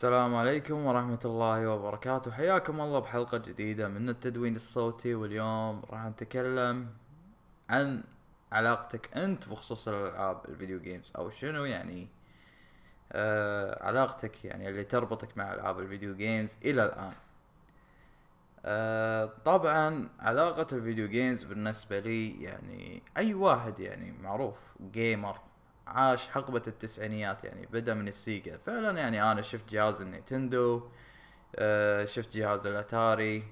السلام عليكم ورحمة الله وبركاته حياكم الله بحلقة جديدة من التدوين الصوتي واليوم راح نتكلم عن علاقتك انت بخصوص الالعاب الفيديو جيمز او شنو يعني آه علاقتك يعني اللي تربطك مع العاب الفيديو جيمز الى الان آه طبعا علاقة الفيديو جيمز بالنسبة لي يعني اي واحد يعني معروف جيمر عاش حقبة التسعينيات يعني بدأ من السيجا فعلا يعني أنا شفت جهاز النينتندو آه، شفت جهاز الأتاري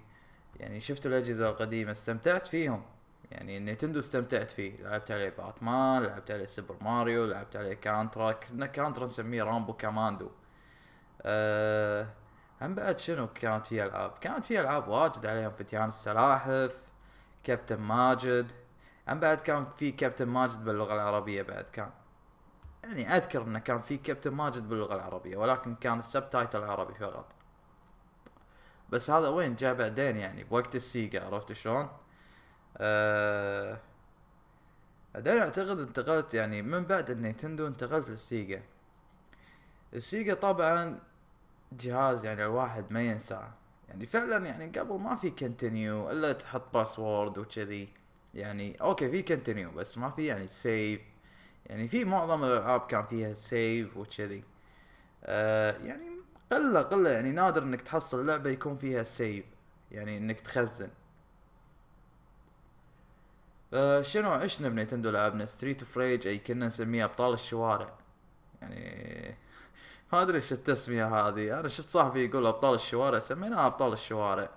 يعني شفت الأجهزة القديمة استمتعت فيهم يعني النينتندو استمتعت فيه لعبت عليه باتمان لعبت عليه سوبر ماريو لعبت عليه كانترا كنا كانترا نسميه رامبو كاماندو أه هم بعد شنو كانت في العاب كانت في العاب واجد عليهم فتيان السلاحف كابتن ماجد هم بعد كان في كابتن ماجد باللغه العربيه بعد كان يعني اذكر انه كان في كابتن ماجد باللغه العربيه ولكن كان السب تايتل عربي فقط بس هذا وين جاء بعدين يعني بوقت السيجا عرفت شلون؟ أه بعدين اعتقد انتقلت يعني من بعد النينتندو انتقلت للسيجا السيجا طبعا جهاز يعني الواحد ما ينساه يعني فعلا يعني قبل ما في كنتينيو الا تحط باسورد وكذي يعني اوكي في كنتينيو بس ما في يعني سيف يعني في معظم الالعاب كان فيها سيف وكذي آه يعني قله قله يعني نادر انك تحصل لعبه يكون فيها سيف يعني انك تخزن آه شنو عشنا بنيتندو لعبنا ستريت اوف ريج اي كنا نسميه ابطال الشوارع يعني ما ادري ايش التسميه هذه انا شفت صاحبي يقول ابطال الشوارع سميناها ابطال الشوارع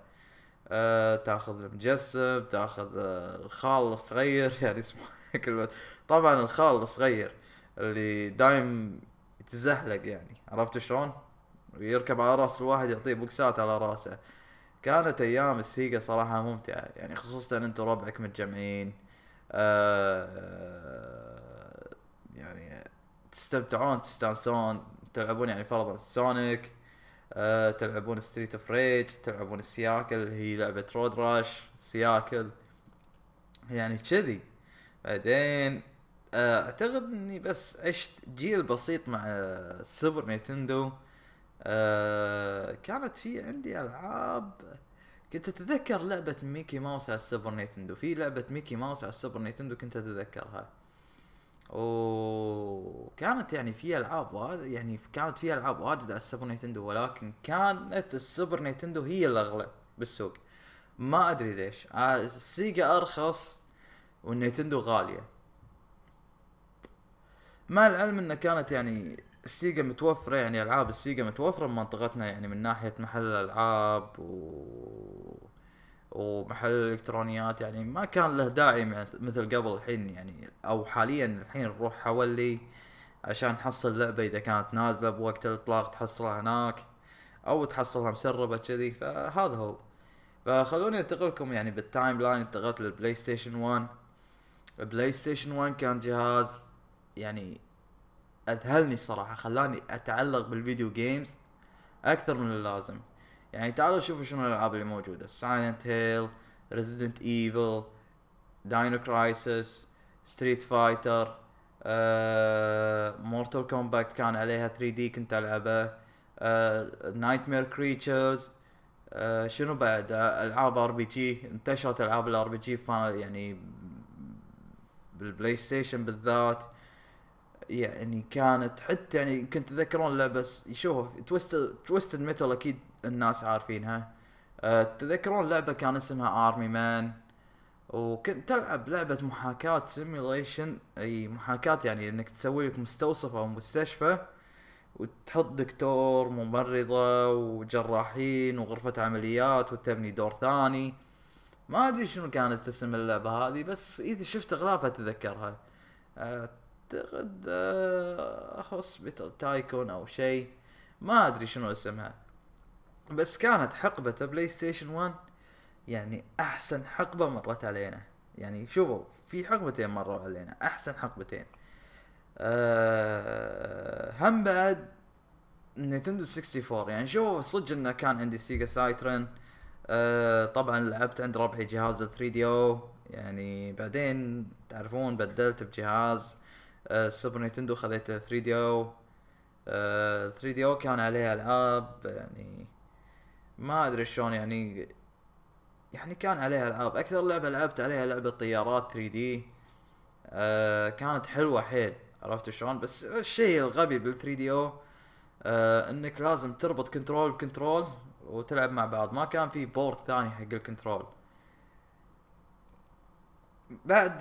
أه تاخذ المجسم تاخذ آه، الخال الصغير يعني اسمه كلمة طبعا الخال الصغير اللي دايم يتزحلق يعني عرفت شلون؟ ويركب على راس الواحد يعطيه بوكسات على راسه كانت ايام السيجا صراحه ممتعه يعني خصوصا انت وربعك متجمعين آه، يعني تستمتعون تستانسون تلعبون يعني فرضا سونيك آه، تلعبون ستريت اوف ريج تلعبون السياكل هي لعبه رود راش سياكل يعني كذي بعدين آه، اعتقد اني بس عشت جيل بسيط مع السوبر آه، نينتندو كانت في عندي العاب كنت اتذكر لعبة ميكي ماوس على السوبر نينتندو في لعبة ميكي ماوس على السوبر نينتندو كنت اتذكرها وكانت يعني في العاب يعني كانت في العاب واجد على السوبر نينتندو ولكن كانت السوبر نينتندو هي الاغلى بالسوق ما ادري ليش آه، السيجا ارخص والنيتندو غاليه مع العلم انه كانت يعني السيجا متوفره يعني العاب السيجا متوفره بمنطقتنا يعني من ناحيه محل الالعاب و ومحل الالكترونيات يعني ما كان له داعي مثل قبل الحين يعني او حاليا الحين نروح حولي عشان نحصل لعبه اذا كانت نازله بوقت الاطلاق تحصلها هناك او تحصلها مسربه كذي فهذا هو فخلوني انتقلكم يعني بالتايم لاين انتقلت للبلاي ستيشن 1 بلاي ستيشن 1 كان جهاز يعني اذهلني الصراحه خلاني اتعلق بالفيديو جيمز اكثر من اللازم يعني تعالوا شوفوا شنو الالعاب اللي موجوده سايلنت هيل ريزيدنت ايفل داينو كرايسس ستريت فايتر مورتال كومباكت كان عليها 3 دي كنت العبه نايت مير كريتشرز شنو بعد آه، العاب ار بي جي انتشرت العاب الار بي جي يعني بالبلاي ستيشن بالذات يعني كانت حتى يعني كنت تذكرون لعبه شوف تويستد تويستد ميتال اكيد الناس عارفينها أه تذكرون لعبه كان اسمها ارمي مان وكنت تلعب لعبه محاكاه سيميوليشن اي محاكاه يعني انك تسوي لك مستوصف او مستشفى وتحط دكتور ممرضه وجراحين وغرفه عمليات وتبني دور ثاني ما ادري شنو كانت اسم اللعبه هذه بس اذا شفت اغلافها اتذكرها اعتقد هوسبيتال آه، تايكون او شيء ما ادري شنو اسمها بس كانت حقبة بلاي ستيشن 1 يعني احسن حقبة مرت علينا يعني شوفوا في حقبتين مروا علينا احسن حقبتين أه هم بعد نينتندو 64 يعني شوفوا صدق انه كان عندي سيجا سايترن أه طبعا لعبت عند ربعي جهاز 3 دي او يعني بعدين تعرفون بدلت بجهاز أه سوبر نينتندو خذيت 3 دي او 3 دي او كان عليها العاب يعني ما ادري شلون يعني يعني كان عليها العاب اكثر لعبه لعبت عليها لعبه طيارات 3 دي أه كانت حلوه حيل عرفت شلون بس الشيء الغبي بال 3 دي او أه انك لازم تربط كنترول بكنترول وتلعب مع بعض ما كان في بورد ثاني حق الكنترول بعد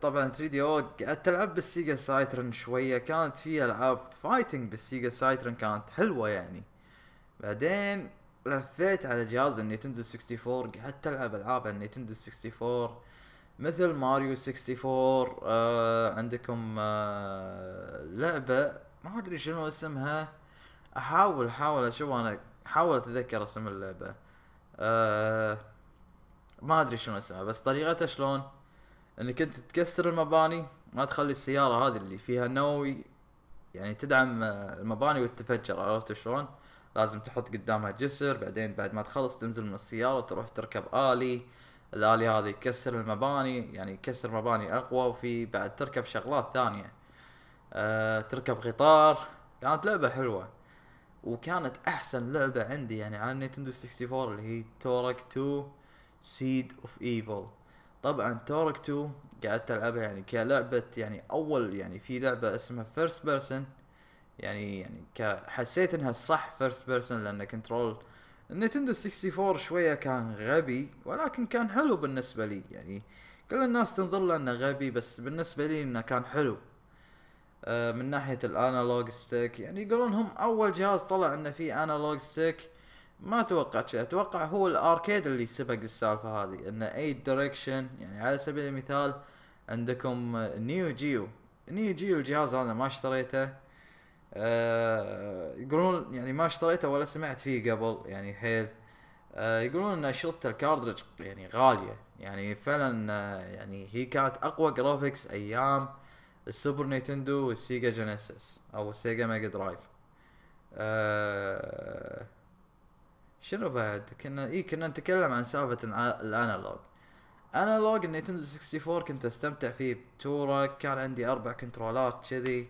طبعا 3 دي او قعدت العب بالسيجا سايترن شويه كانت في العاب فايتنج بالسيجا سايترن كانت حلوه يعني بعدين لفيت على جهاز النينتندو 64 قعدت العب العاب النينتندو 64 مثل ماريو 64 آه عندكم آه لعبه ما ادري شنو اسمها احاول احاول اشوف انا حاول اتذكر اسم اللعبه أه ما ادري شنو اسمها بس طريقتها شلون انك انت تكسر المباني ما تخلي السياره هذه اللي فيها نووي يعني تدعم المباني وتتفجر عرفت شلون؟ لازم تحط قدامها جسر بعدين بعد ما تخلص تنزل من السياره وتروح تركب الي الالي هذه يكسر المباني يعني يكسر مباني اقوى وفي بعد تركب شغلات ثانيه أه تركب قطار كانت لعبه حلوه وكانت احسن لعبه عندي يعني على نينتندو 64 اللي هي تورك 2 سيد اوف ايفل طبعا تورك 2 قعدت العبها يعني كلعبه يعني اول يعني في لعبه اسمها فيرست بيرسون يعني يعني حسيت انها صح فيرست بيرسون لان كنترول نينتندو 64 شويه كان غبي ولكن كان حلو بالنسبه لي يعني كل الناس تنظر له انه غبي بس بالنسبه لي انه كان حلو آه، من ناحيه الانالوج ستيك يعني يقولون هم اول جهاز طلع انه فيه انالوج ستيك ما توقعت شيء اتوقع هو الاركيد اللي سبق السالفه هذه انه اي دايركشن يعني على سبيل المثال عندكم نيو جيو نيو جيو الجهاز هذا ما اشتريته آه، يقولون يعني ما اشتريته ولا سمعت فيه قبل يعني حيل آه، يقولون ان شوت الكاردرج يعني غاليه يعني فعلا يعني هي كانت اقوى جرافيكس ايام السوبر نينتندو والسيجا جينيسيس او السيجا ميجا درايف آه، شنو بعد كنا اي كنا نتكلم عن سالفه الانالوج انالوج النينتندو 64 كنت استمتع فيه بتوره كان عندي اربع كنترولات كذي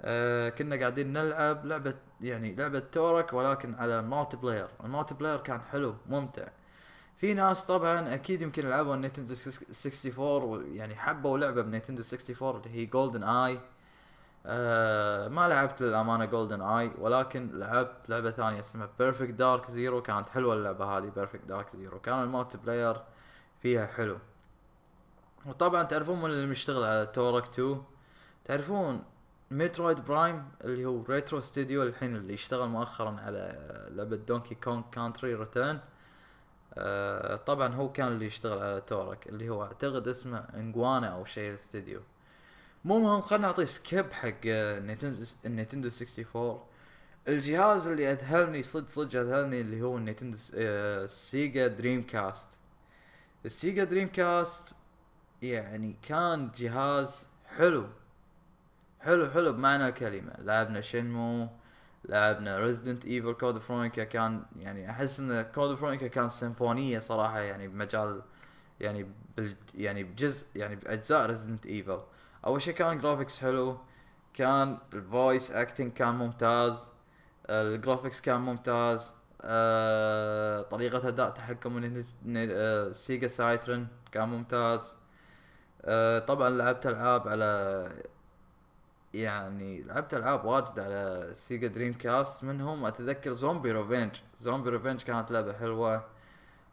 أه كنا قاعدين نلعب لعبه يعني لعبه تورك ولكن على المالتي بلاير المالتي بلاير كان حلو ممتع أه في ناس طبعا اكيد يمكن لعبوا نينتندو 64 يعني حبوا لعبه بنينتندو 64 اللي هي جولدن اي آه، ما لعبت للامانه جولدن اي ولكن لعبت لعبه ثانيه اسمها بيرفكت دارك زيرو كانت حلوه اللعبه هذه بيرفكت دارك زيرو كان المالتي بلاير فيها حلو وطبعا تعرفون من اللي مشتغل على تورك 2 تعرفون مترويد برايم اللي هو ريترو ستوديو الحين اللي اشتغل مؤخرا على لعبه دونكي كونج كانتري ريتيرن آه طبعا هو كان اللي يشتغل على تورك اللي هو اعتقد اسمه انجوانا او شيء الاستديو مو مهم خلنا نعطي سكيب حق النينتندو آه، 64 الجهاز اللي اذهلني صدق صدق اذهلني اللي هو النينتندو آه، سيجا دريم كاست السيجا دريم كاست يعني كان جهاز حلو حلو حلو بمعنى الكلمه لعبنا شنمو لعبنا ريزدنت ايفل كود فرونيكا كان يعني احس ان كود فرونيكا كان سيمفونيه صراحه يعني بمجال يعني يعني بجزء يعني باجزاء ريزدنت ايفل اول شيء كان جرافيكس حلو كان الفويس اكتنج كان ممتاز الجرافيكس كان ممتاز آه، طريقة أداء تحكم سيجا سايترن آه، كان ممتاز آه، طبعا لعبت ألعاب على يعني لعبت العاب واجد على سيجا دريم كاست منهم اتذكر زومبي ريفنج زومبي ريفنج كانت لعبه حلوه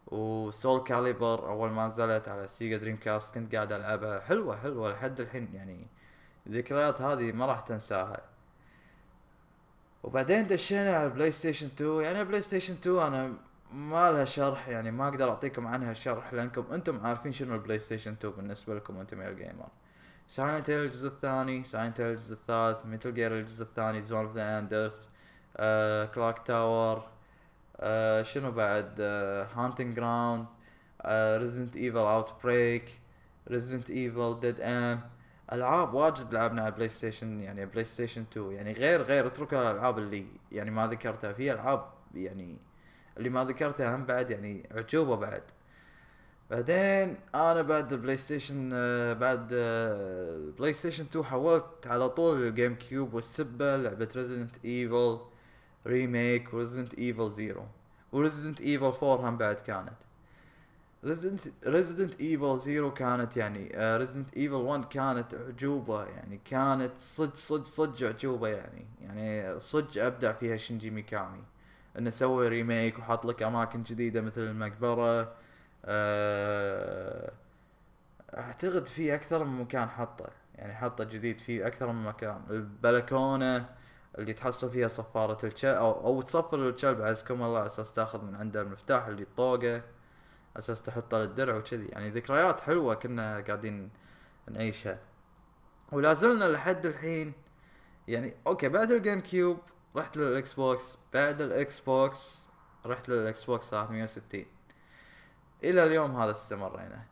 وسول كاليبر اول ما نزلت على سيجا دريم كاست كنت قاعد العبها حلوه حلوه لحد الحين يعني الذكريات هذه ما راح تنساها وبعدين دشينا على بلاي ستيشن 2 يعني بلاي ستيشن 2 انا ما لها شرح يعني ما اقدر اعطيكم عنها شرح لانكم انتم عارفين شنو البلاي ستيشن 2 بالنسبه لكم انتم يا جيمر سايلنت هيل الجزء الثاني سايلنت هيل الجزء الثالث ميتل جير الجزء الثاني زون اوف ذا اندرز كلاك تاور شنو بعد هانتنج جراوند ريزنت ايفل اوت بريك ريزنت ايفل ديد ام العاب واجد لعبنا على بلاي ستيشن يعني بلاي ستيشن 2 يعني غير غير اتركوا الالعاب اللي يعني ما ذكرتها في العاب يعني اللي ما ذكرتها هم بعد يعني عجوبه بعد بعدين انا بعد البلاي آه، ستيشن بعد البلاي ستيشن 2 حولت على طول الجيم كيوب والسبه لعبه ريزدنت ايفل ريميك وريزدنت ايفل زيرو وريزدنت ايفل 4 هم بعد كانت ريزدنت ريزدنت ايفل زيرو كانت يعني ريزدنت ايفل 1 كانت اعجوبه يعني كانت صدق صدق صدق اعجوبه يعني يعني صدق ابدع فيها شنجي ميكامي انه سوى ريميك وحط لك اماكن جديده مثل المقبره آه، اعتقد في اكثر من مكان حطه يعني حطه جديد في اكثر من مكان البلكونه اللي تحصل فيها صفارة الشا او او تصفر الكلب عزكم الله على اساس تاخذ من عنده المفتاح اللي بطوقه اساس تحطه للدرع وكذي يعني ذكريات حلوه كنا قاعدين نعيشها ولا زلنا لحد الحين يعني اوكي بعد الجيم كيوب رحت للاكس بوكس بعد الاكس بوكس رحت للاكس بوكس 360 الى اليوم هذا استمرينا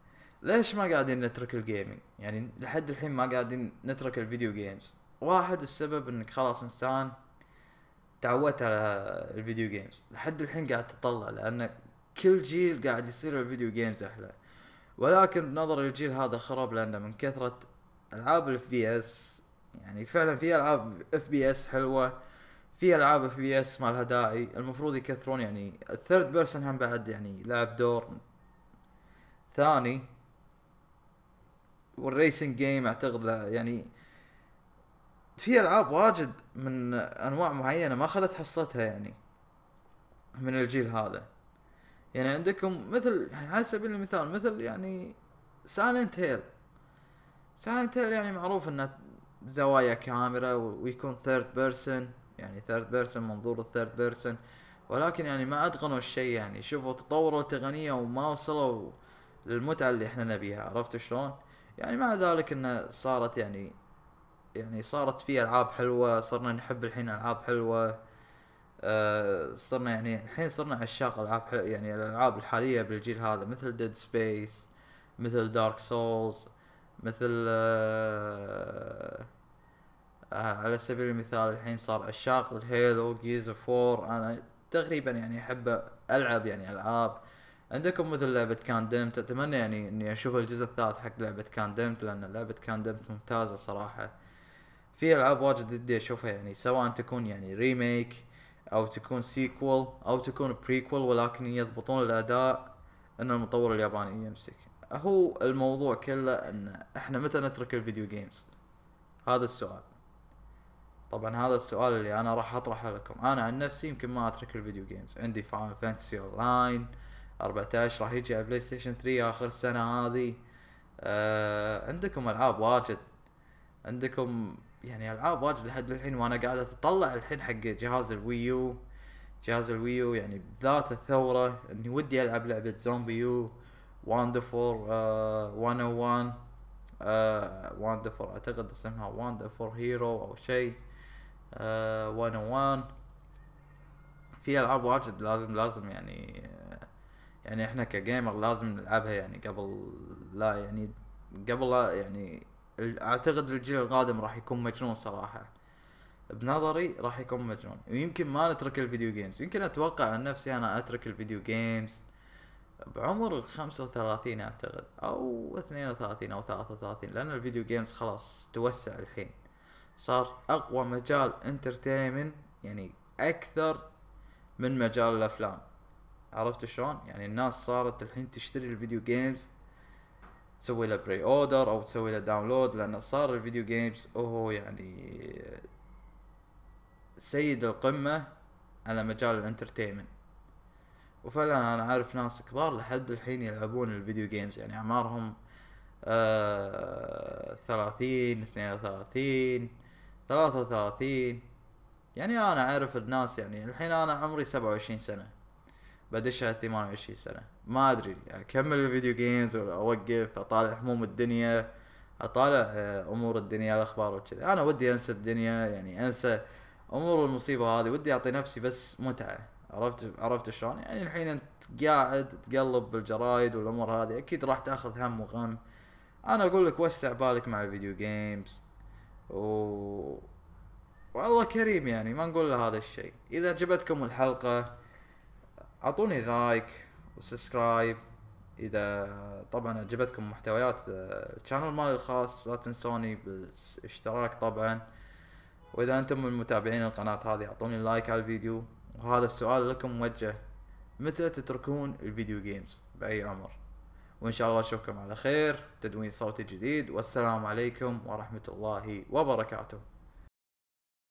ليش ما قاعدين نترك الجيمنج يعني لحد الحين ما قاعدين نترك الفيديو جيمز واحد السبب انك خلاص انسان تعودت على الفيديو جيمز لحد الحين قاعد تطلع لان كل جيل قاعد يصير الفيديو جيمز احلى ولكن بنظر الجيل هذا خرب لانه من كثرة العاب الاف بي اس يعني فعلا في العاب اف بي اس حلوة في العاب اف بي اس مالها داعي المفروض يكثرون يعني الثيرد بيرسون هم بعد يعني لعب دور ثاني والريسنج جيم اعتقد يعني في العاب واجد من انواع معينه ما اخذت حصتها يعني من الجيل هذا يعني عندكم مثل يعني على سبيل المثال مثل يعني سايلنت هيل سايلنت هيل يعني معروف انه زوايا كاميرا ويكون ثيرد بيرسون يعني ثيرد بيرسون منظور الثيرد بيرسون ولكن يعني ما اتقنوا الشيء يعني شوفوا تطوروا تقنية وما وصلوا للمتعه اللي احنا نبيها عرفت شلون؟ يعني مع ذلك انه صارت يعني يعني صارت في العاب حلوه صرنا نحب الحين العاب حلوه أه صرنا يعني الحين صرنا عشاق العاب حلوة يعني الالعاب الحاليه بالجيل هذا مثل ديد سبيس مثل دارك سولز مثل آه،, أه على سبيل المثال الحين صار عشاق الهيلو جيز فور انا تقريبا يعني احب العب يعني العاب عندكم مثل لعبه ديمت اتمنى يعني اني اشوف الجزء الثالث حق لعبه ديمت لان لعبه ديمت ممتازه صراحه في العاب واجد ودي اشوفها يعني سواء تكون يعني ريميك او تكون سيكول او تكون بريكول ولكن يضبطون الاداء ان المطور الياباني يمسك هو الموضوع كله ان احنا متى نترك الفيديو جيمز هذا السؤال طبعا هذا السؤال اللي انا راح اطرحه لكم انا عن نفسي يمكن ما اترك الفيديو جيمز عندي فانتسي اونلاين آه 14 راح يجي على بلاي ستيشن 3 اخر السنه هذه آه عندكم العاب واجد عندكم يعني العاب واجد لحد الحين وانا قاعد اتطلع الحين حق جهاز الويو جهاز الويو يعني بذات الثوره اني ودي العب لعبه زومبي يو واندفور آه 101 آه واندفور اعتقد اسمها واندفور هيرو او شيء آه 101 في العاب واجد لازم لازم يعني يعني احنا كجيمر لازم نلعبها يعني قبل لا يعني قبل لا يعني اعتقد الجيل القادم راح يكون مجنون صراحه بنظري راح يكون مجنون ويمكن ما نترك الفيديو جيمز يمكن اتوقع عن نفسي انا اترك الفيديو جيمز بعمر ال 35 اعتقد او 32 او 33 لان الفيديو جيمز خلاص توسع الحين صار اقوى مجال انترتينمنت يعني اكثر من مجال الافلام عرفت شلون يعني الناس صارت الحين تشتري الفيديو جيمز تسوي له بري اوردر او تسوي له داونلود لان صار الفيديو جيمز هو يعني سيد القمة على مجال الانترتينمنت وفعلا انا عارف ناس كبار لحد الحين يلعبون الفيديو جيمز يعني اعمارهم آه، ثلاثين اثنين وثلاثين ثلاثة وثلاثين يعني انا عارف الناس يعني الحين انا عمري سبعة وعشرين سنة بدشها 28 سنه ما ادري اكمل الفيديو جيمز ولا اوقف اطالع هموم الدنيا اطالع آه، امور الدنيا الاخبار وكذا انا ودي انسى الدنيا يعني انسى امور المصيبه هذه ودي اعطي نفسي بس متعه عرفت عرفت شلون يعني الحين انت قاعد تقلب بالجرايد والامور هذه اكيد راح تاخذ هم وغم انا اقول لك وسع بالك مع الفيديو جيمز و والله كريم يعني ما نقول له هذا الشيء اذا عجبتكم الحلقه اعطوني لايك وسبسكرايب اذا طبعا عجبتكم محتويات الشانل آه، مالي الخاص لا تنسوني بالاشتراك طبعا واذا انتم من متابعين القناه هذه اعطوني لايك على الفيديو وهذا السؤال لكم موجه متى تتركون الفيديو جيمز باي عمر وان شاء الله اشوفكم على خير تدوين صوتي جديد والسلام عليكم ورحمه الله وبركاته